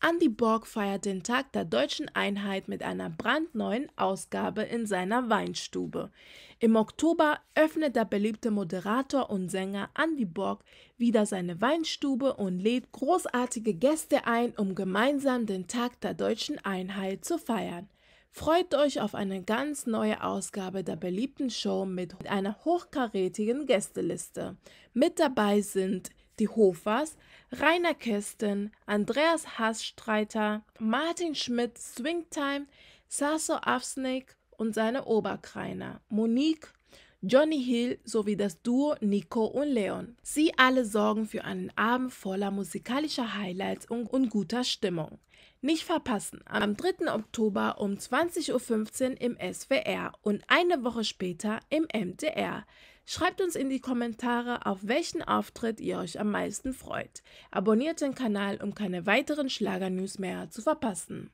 Andy Borg feiert den Tag der deutschen Einheit mit einer brandneuen Ausgabe in seiner Weinstube. Im Oktober öffnet der beliebte Moderator und Sänger Andy Borg wieder seine Weinstube und lädt großartige Gäste ein, um gemeinsam den Tag der deutschen Einheit zu feiern. Freut euch auf eine ganz neue Ausgabe der beliebten Show mit einer hochkarätigen Gästeliste. Mit dabei sind die Hofers, Rainer Kästen, Andreas Haßstreiter, Martin Schmidt, Swingtime, Sasso Afsnick und seine Oberkreiner, Monique, Johnny Hill sowie das Duo Nico und Leon. Sie alle sorgen für einen Abend voller musikalischer Highlights und, und guter Stimmung. Nicht verpassen, am 3. Oktober um 20.15 Uhr im SWR und eine Woche später im MDR. Schreibt uns in die Kommentare, auf welchen Auftritt ihr euch am meisten freut. Abonniert den Kanal, um keine weiteren Schlager-News mehr zu verpassen.